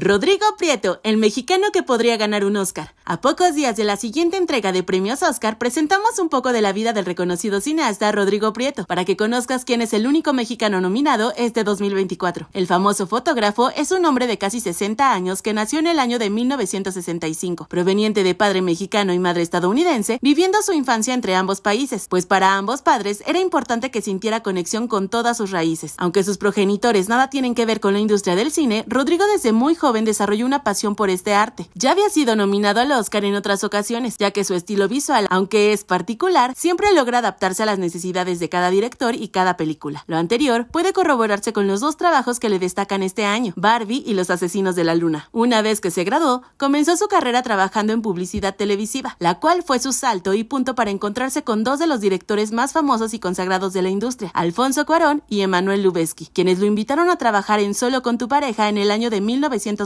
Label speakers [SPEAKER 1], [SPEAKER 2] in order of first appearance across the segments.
[SPEAKER 1] Rodrigo Prieto, el mexicano que podría ganar un Oscar. A pocos días de la siguiente entrega de premios Oscar, presentamos un poco de la vida del reconocido cineasta Rodrigo Prieto, para que conozcas quién es el único mexicano nominado este 2024. El famoso fotógrafo es un hombre de casi 60 años que nació en el año de 1965, proveniente de padre mexicano y madre estadounidense, viviendo su infancia entre ambos países, pues para ambos padres era importante que sintiera conexión con todas sus raíces. Aunque sus progenitores nada tienen que ver con la industria del cine, Rodrigo desde muy joven joven desarrolló una pasión por este arte. Ya había sido nominado al Oscar en otras ocasiones, ya que su estilo visual, aunque es particular, siempre logra adaptarse a las necesidades de cada director y cada película. Lo anterior puede corroborarse con los dos trabajos que le destacan este año, Barbie y Los Asesinos de la Luna. Una vez que se graduó, comenzó su carrera trabajando en publicidad televisiva, la cual fue su salto y punto para encontrarse con dos de los directores más famosos y consagrados de la industria, Alfonso Cuarón y Emanuel Lubezki, quienes lo invitaron a trabajar en Solo con tu pareja en el año de 1990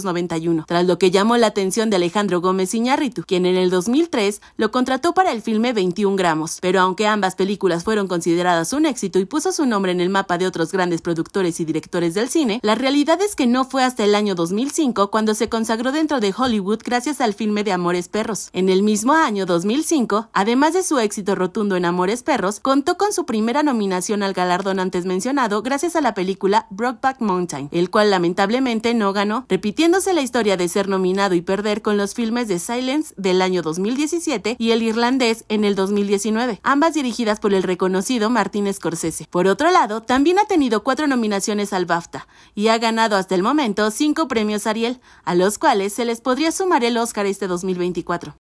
[SPEAKER 1] tras lo que llamó la atención de Alejandro Gómez Iñárritu, quien en el 2003 lo contrató para el filme 21 gramos, pero aunque ambas películas fueron consideradas un éxito y puso su nombre en el mapa de otros grandes productores y directores del cine, la realidad es que no fue hasta el año 2005 cuando se consagró dentro de Hollywood gracias al filme de Amores Perros. En el mismo año 2005, además de su éxito rotundo en Amores Perros, contó con su primera nominación al galardón antes mencionado gracias a la película Brokeback Mountain, el cual lamentablemente no ganó, repitiéndose la historia de ser nominado y perder con los filmes de Silence del año 2017 y El Irlandés en el 2019, ambas dirigidas por el reconocido Martin Scorsese. Por otro lado, también ha tenido cuatro nominaciones al BAFTA y ha ganado hasta el momento cinco premios Ariel, a los cuales se les podría sumar el Oscar este 2024.